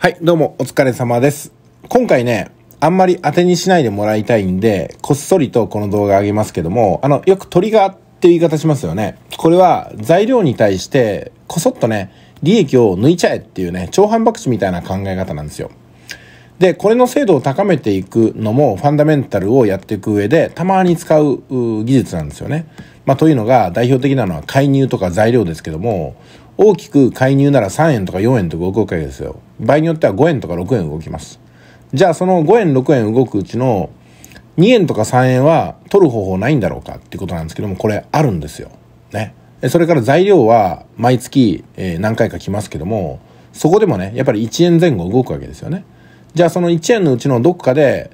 はい、どうもお疲れ様です。今回ね、あんまり当てにしないでもらいたいんで、こっそりとこの動画あげますけども、あの、よくトリガーって言い方しますよね。これは材料に対して、こそっとね、利益を抜いちゃえっていうね、超反博打みたいな考え方なんですよ。で、これの精度を高めていくのも、ファンダメンタルをやっていく上で、たまに使う技術なんですよね。まあ、というのが、代表的なのは介入とか材料ですけども、大きく介入なら3円とか4円とか動くわけですよ。場合によっては5円とか6円動きます。じゃあその5円6円動くうちの2円とか3円は取る方法ないんだろうかっていうことなんですけども、これあるんですよ。ね。それから材料は毎月、え何回か来ますけども、そこでもね、やっぱり1円前後動くわけですよね。じゃあその1円のうちのどっかで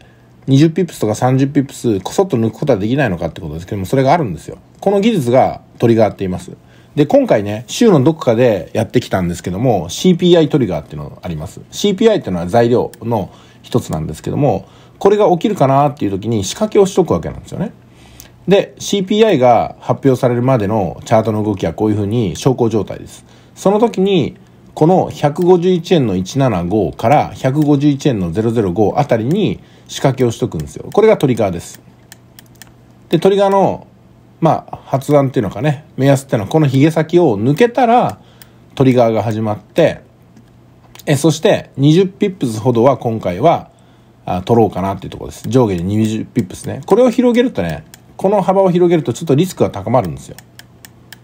20ピップスとか30ピップスこそっと抜くことはできないのかってことですけども、それがあるんですよ。この技術がトリガーって言います。で、今回ね、週のどこかでやってきたんですけども、CPI トリガーっていうのがあります。CPI っていうのは材料の一つなんですけども、これが起きるかなっていう時に仕掛けをしとくわけなんですよね。で、CPI が発表されるまでのチャートの動きはこういうふうに昇降状態です。その時に、この151円の175から151円の005あたりに仕掛けをしとくんですよ。これがトリガーです。で、トリガーのまあ、発案っていうのかね、目安っていうのは、このヒゲ先を抜けたら、トリガーが始まって、え、そして20ピップスほどは今回は、あ取ろうかなっていうところです。上下で20ピップスね。これを広げるとね、この幅を広げるとちょっとリスクが高まるんですよ。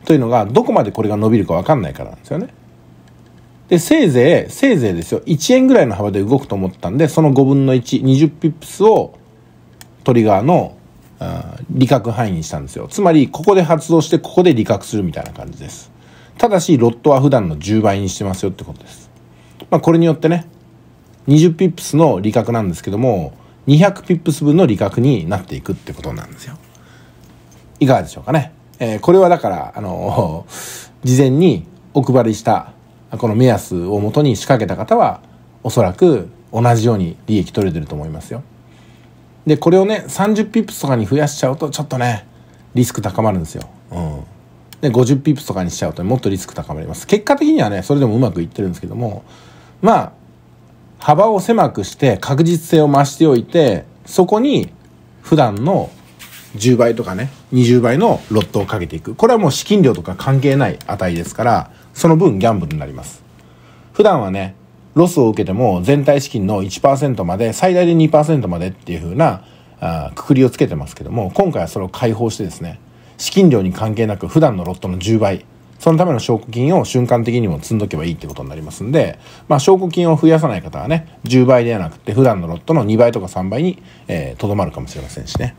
というのが、どこまでこれが伸びるかわかんないからなんですよね。で、せいぜい、せいぜいですよ。1円ぐらいの幅で動くと思ったんで、その5分の1、20ピップスをトリガーの理覚範囲にしたんですよ。つまり、ここで発動して、ここで理覚するみたいな感じです。ただし、ロットは普段の10倍にしてますよってことです。まあ、これによってね、20ピップスの理覚なんですけども、200ピップス分の理覚になっていくってことなんですよ。いかがでしょうかね。えー、これはだから、あのー、事前にお配りした、この目安をもとに仕掛けた方は、おそらく同じように利益取れてると思いますよ。でこれをね30ピップスとかに増やしちゃうとちょっとねリスク高まるんですよ、うん、で50ピップスとかにしちゃうともっとリスク高まります結果的にはねそれでもうまくいってるんですけどもまあ幅を狭くして確実性を増しておいてそこに普段の10倍とかね20倍のロットをかけていくこれはもう資金量とか関係ない値ですからその分ギャンブルになります普段はねロスを受けても全体資金の1%まで、最大で2%までっていうふうな、あくくりをつけてますけども、今回はそれを解放してですね、資金量に関係なく普段のロットの10倍、そのための証拠金を瞬間的にも積んどけばいいってことになりますんで、まあ、証拠金を増やさない方はね、10倍ではなくて、普段のロットの2倍とか3倍に、えー、とどまるかもしれませんしね。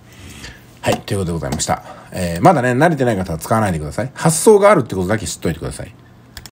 はい、ということでございました。えー、まだね、慣れてない方は使わないでください。発想があるってことだけ知っといてください。